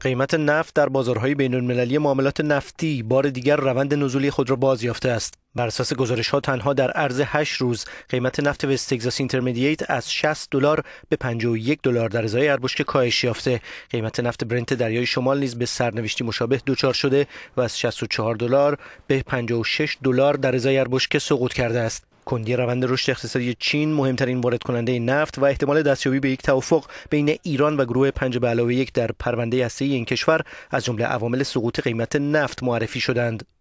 قیمت نفت در بازارهای بین المللی معاملات نفتی بار دیگر روند نزولی خود را باز یافته است. بر اساس گزارش ها تنها در عرض 8 روز قیمت نفت وست تگزاس اینترمدییت از 60 دلار به 51 دلار در ازای اربشک کاهش یافته. قیمت نفت برنت دریای شمال نیز به سرنوشتی مشابه دوچار شده و از 64 دلار به 56 دلار در ازای اربشک سقوط کرده است. کندی روند رشد اقتصادی چین مهمترین وارد کننده نفت و احتمال دستیابی به یک توافق بین ایران و گروه پنج به علاوه یک در پرونده هسته این کشور از جمله عوامل سقوط قیمت نفت معرفی شدند.